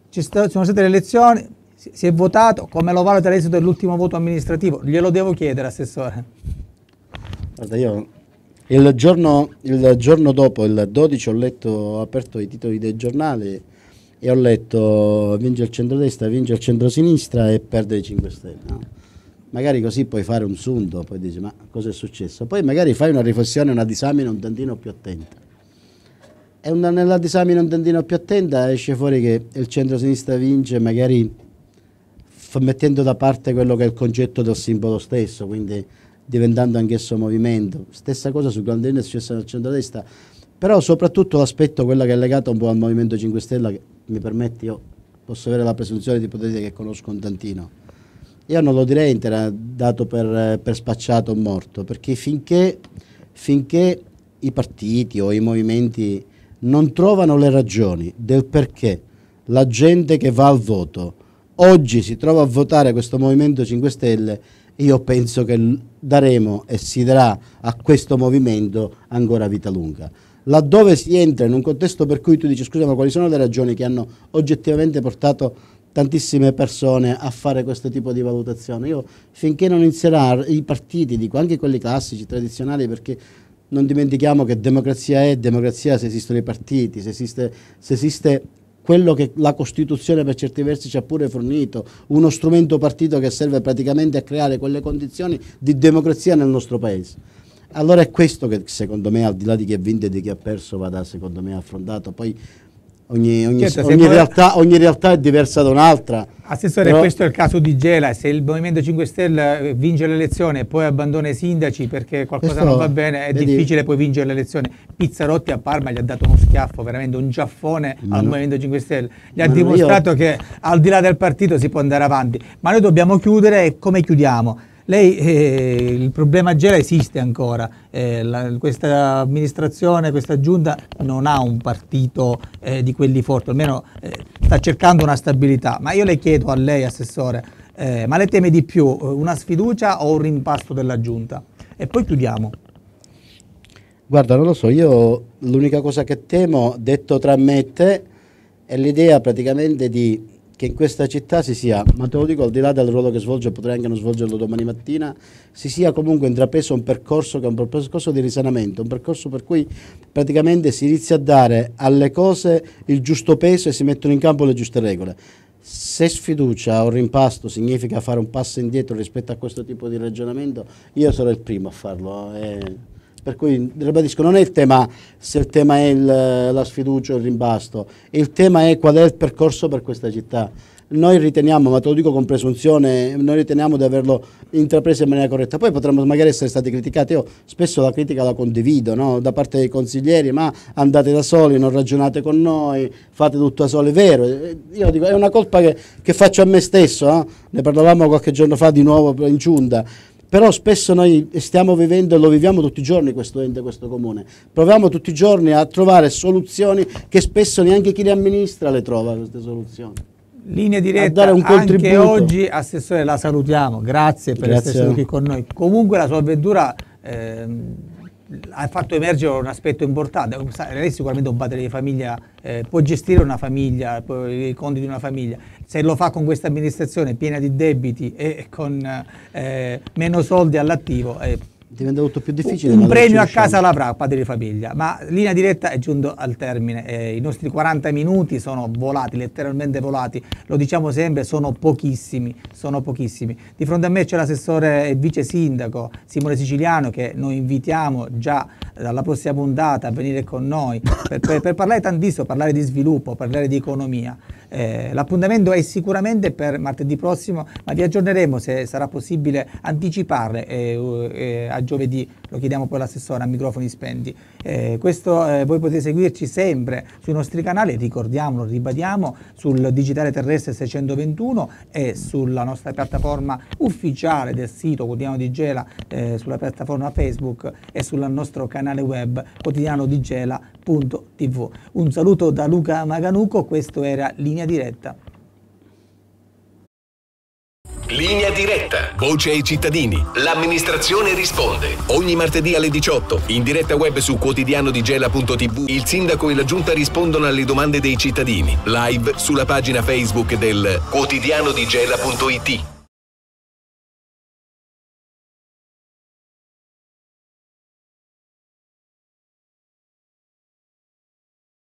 ci sono state le elezioni, si è votato, come lo valuta l'esito dell'ultimo voto amministrativo? Glielo devo chiedere, Assessore. Guarda, io il giorno, il giorno dopo, il 12, ho, letto, ho aperto i titoli dei giornali e ho letto vince il centrodestra, vince il centrosinistra e perde i 5 Stelle. No? Magari così puoi fare un sunto, poi dici ma cosa è successo? Poi magari fai una riflessione, una disamina un tantino più attenta. E una, nella disamina un tantino più attenta esce fuori che il centrosinistra vince magari mettendo da parte quello che è il concetto del simbolo stesso, quindi diventando anch'esso movimento. Stessa cosa su Grandino è successa nel centro centrodestra, però soprattutto l'aspetto, quello che è legato un po' al Movimento 5 Stelle, che mi permette, io posso avere la presunzione di poter dire che conosco un tantino. Io non lo direi intera, dato per, per spacciato o morto, perché finché, finché i partiti o i movimenti non trovano le ragioni del perché la gente che va al voto oggi si trova a votare questo Movimento 5 Stelle, io penso che daremo e si darà a questo movimento ancora vita lunga. Laddove si entra in un contesto per cui tu dici scusa ma quali sono le ragioni che hanno oggettivamente portato tantissime persone a fare questo tipo di valutazione, io finché non inizierà i partiti, dico anche quelli classici, tradizionali, perché non dimentichiamo che democrazia è democrazia se esistono i partiti, se esiste, se esiste quello che la Costituzione per certi versi ci ha pure fornito, uno strumento partito che serve praticamente a creare quelle condizioni di democrazia nel nostro Paese. Allora è questo che secondo me, al di là di chi ha vinto e di chi ha perso, vada secondo me affrontato. Poi ogni, ogni, certo, ogni, realtà, ogni realtà è diversa da un'altra. Assessore, Però... questo è il caso di Gela, se il Movimento 5 Stelle eh, vince l'elezione e poi abbandona i sindaci perché qualcosa questo, non va bene, è vedi... difficile poi vincere l'elezione. Pizzarotti a Parma gli ha dato uno schiaffo, veramente un giaffone Ma al no. Movimento 5 Stelle, gli Ma ha dimostrato io... che al di là del partito si può andare avanti. Ma noi dobbiamo chiudere e come chiudiamo? Lei, eh, il problema Gela esiste ancora, eh, la, questa amministrazione, questa giunta non ha un partito eh, di quelli forti, almeno eh, sta cercando una stabilità, ma io le chiedo a lei, Assessore, eh, ma le teme di più eh, una sfiducia o un rimpasto della giunta? E poi chiudiamo. Guarda, non lo so, io l'unica cosa che temo, detto tra me e te, è l'idea praticamente di che in questa città si sia, ma te lo dico al di là del ruolo che svolge, potrei anche non svolgerlo domani mattina, si sia comunque intrapreso un percorso che è un percorso di risanamento, un percorso per cui praticamente si inizia a dare alle cose il giusto peso e si mettono in campo le giuste regole. Se sfiducia o rimpasto significa fare un passo indietro rispetto a questo tipo di ragionamento, io sarò il primo a farlo. Eh. Per cui, ribadisco, non è il tema se il tema è il, la sfiducia o il rimbasto, il tema è qual è il percorso per questa città. Noi riteniamo, ma te lo dico con presunzione, noi riteniamo di averlo intrapreso in maniera corretta. Poi potremmo magari essere stati criticati, io spesso la critica la condivido no? da parte dei consiglieri, ma andate da soli, non ragionate con noi, fate tutto da soli, è vero. Io dico, è una colpa che, che faccio a me stesso, no? Eh. ne parlavamo qualche giorno fa di nuovo in giunta però spesso noi stiamo vivendo e lo viviamo tutti i giorni questo ente, questo comune. Proviamo tutti i giorni a trovare soluzioni che spesso neanche chi le amministra le trova queste soluzioni. Linea diretta dare un anche oggi, Assessore, la salutiamo, grazie per grazie. essere qui con noi. Comunque la sua avventura... Eh, ha fatto emergere un aspetto importante. Lei sicuramente un padre di famiglia, eh, può gestire una famiglia, i conti di una famiglia. Se lo fa con questa amministrazione piena di debiti e con eh, meno soldi all'attivo, eh, diventa tutto più difficile. Un premio a casa l'avrà Padre di Famiglia, ma linea diretta è giunto al termine. Eh, I nostri 40 minuti sono volati, letteralmente volati, lo diciamo sempre, sono pochissimi, sono pochissimi. Di fronte a me c'è l'assessore e vice sindaco Simone Siciliano che noi invitiamo già dalla prossima puntata a venire con noi per, per, per parlare tantissimo, parlare di sviluppo, parlare di economia. Eh, l'appuntamento è sicuramente per martedì prossimo, ma vi aggiorneremo se sarà possibile anticiparle eh, eh, a giovedì, lo chiediamo poi all'assessore a microfoni spenti. Eh, questo eh, voi potete seguirci sempre sui nostri canali, ricordiamolo, ribadiamo, sul digitale terrestre 621 e sulla nostra piattaforma ufficiale del sito Quotidiano di Gela, sulla piattaforma Facebook e sul nostro canale web quotidiano di Gela www.radioticino.tv. Un saluto da Luca Maganuco, questo era Linea Diretta. Linea diretta. Voce ai cittadini. L'amministrazione risponde. Ogni martedì alle 18, in diretta web su quotidiano di Gela.tv, il sindaco e la giunta rispondono alle domande dei cittadini. Live sulla pagina Facebook del quotidiano di Gela.it.